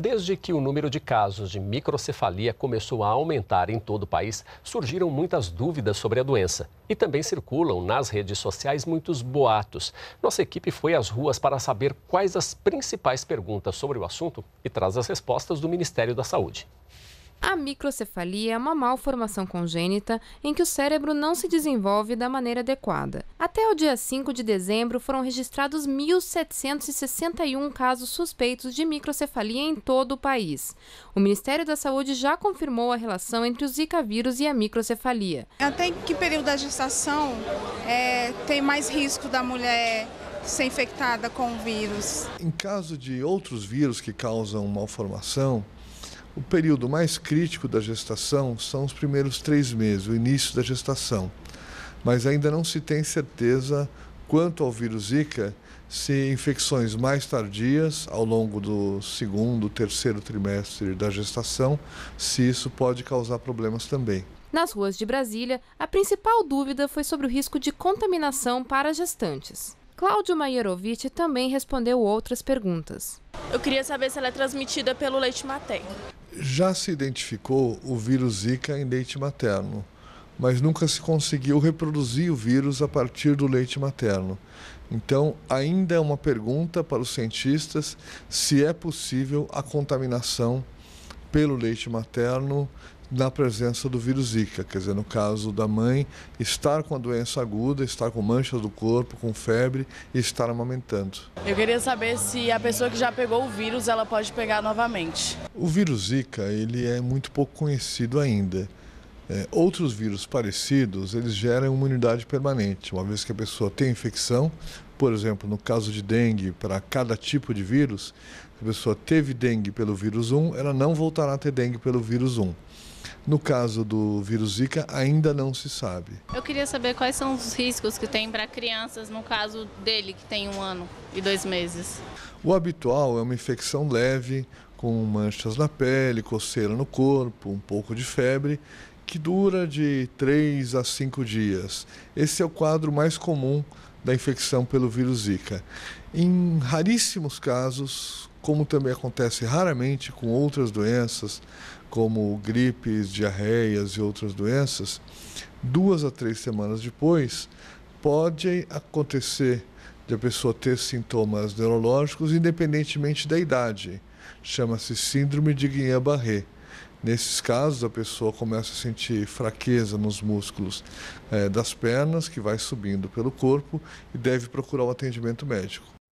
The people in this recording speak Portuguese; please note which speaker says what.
Speaker 1: Desde que o número de casos de microcefalia começou a aumentar em todo o país, surgiram muitas dúvidas sobre a doença. E também circulam nas redes sociais muitos boatos. Nossa equipe foi às ruas para saber quais as principais perguntas sobre o assunto e traz as respostas do Ministério da Saúde. A microcefalia é uma malformação congênita em que o cérebro não se desenvolve da maneira adequada. Até o dia 5 de dezembro foram registrados 1.761 casos suspeitos de microcefalia em todo o país. O Ministério da Saúde já confirmou a relação entre o Zika vírus e a microcefalia. Até em que período da gestação é, tem mais risco da mulher ser infectada com o vírus?
Speaker 2: Em caso de outros vírus que causam malformação, o período mais crítico da gestação são os primeiros três meses, o início da gestação. Mas ainda não se tem certeza quanto ao vírus Zika, se infecções mais tardias, ao longo do segundo, terceiro trimestre da gestação, se isso pode causar problemas também.
Speaker 1: Nas ruas de Brasília, a principal dúvida foi sobre o risco de contaminação para gestantes. Cláudio Maierovic também respondeu outras perguntas. Eu queria saber se ela é transmitida pelo leite materno.
Speaker 2: Já se identificou o vírus Zika em leite materno, mas nunca se conseguiu reproduzir o vírus a partir do leite materno. Então, ainda é uma pergunta para os cientistas se é possível a contaminação pelo leite materno na presença do vírus Zika, quer dizer, no caso da mãe estar com a doença aguda, estar com manchas do corpo, com febre e estar amamentando.
Speaker 1: Eu queria saber se a pessoa que já pegou o vírus, ela pode pegar novamente.
Speaker 2: O vírus Zika, ele é muito pouco conhecido ainda. É, outros vírus parecidos, eles geram imunidade permanente, uma vez que a pessoa tem infecção, por exemplo, no caso de dengue, para cada tipo de vírus, se a pessoa teve dengue pelo vírus 1, ela não voltará a ter dengue pelo vírus 1. No caso do vírus Zika, ainda não se sabe.
Speaker 1: Eu queria saber quais são os riscos que tem para crianças, no caso dele, que tem um ano e dois meses.
Speaker 2: O habitual é uma infecção leve, com manchas na pele, coceira no corpo, um pouco de febre, que dura de 3 a 5 dias. Esse é o quadro mais comum da infecção pelo vírus Zika. Em raríssimos casos, como também acontece raramente com outras doenças, como gripes, diarreias e outras doenças, duas a três semanas depois, pode acontecer de a pessoa ter sintomas neurológicos independentemente da idade. Chama-se Síndrome de Guillain-Barré Nesses casos, a pessoa começa a sentir fraqueza nos músculos é, das pernas, que vai subindo pelo corpo e deve procurar o um atendimento médico.